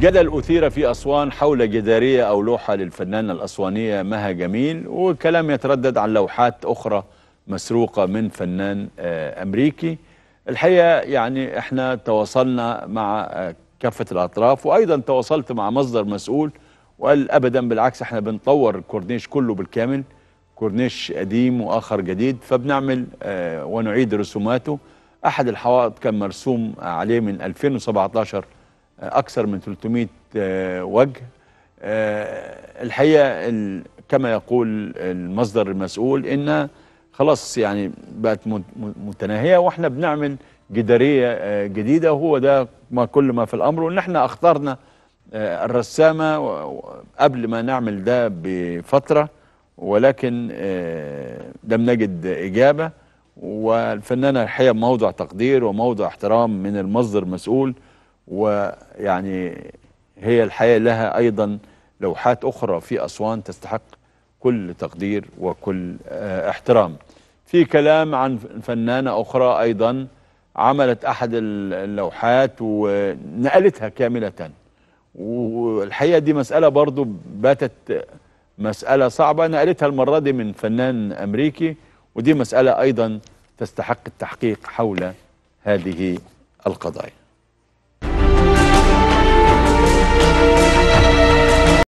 جدل أثير في أسوان حول جدارية أو لوحة للفنانة الأسوانية مها جميل وكلام يتردد عن لوحات أخرى مسروقة من فنان آه، أمريكي الحقيقة يعني احنا تواصلنا مع آه، كافة الأطراف وأيضا تواصلت مع مصدر مسؤول وقال أبدا بالعكس احنا بنطور الكورنيش كله بالكامل كورنيش قديم وآخر جديد فبنعمل آه، ونعيد رسوماته أحد الحوائط كان مرسوم عليه من 2017 أكثر من 300 آه، وجه آه، الحقيقة كما يقول المصدر المسؤول إن خلاص يعني بقت متناهية وإحنا بنعمل جدارية آه، جديدة وهو ده ما كل ما في الأمر وإن إحنا أخترنا الرسامة قبل ما نعمل ده بفترة ولكن لم نجد إجابة والفنانة الحقيقة موضع تقدير وموضع احترام من المصدر المسؤول ويعني هي الحقيقة لها أيضا لوحات أخرى في أسوان تستحق كل تقدير وكل آه، احترام في كلام عن فنانة أخرى أيضا عملت أحد اللوحات ونقلتها كاملة والحقيقة دي مسألة برضو باتت مسألة صعبة نقلتها المرة دي من فنان أمريكي ودي مسألة أيضا تستحق التحقيق حول هذه القضايا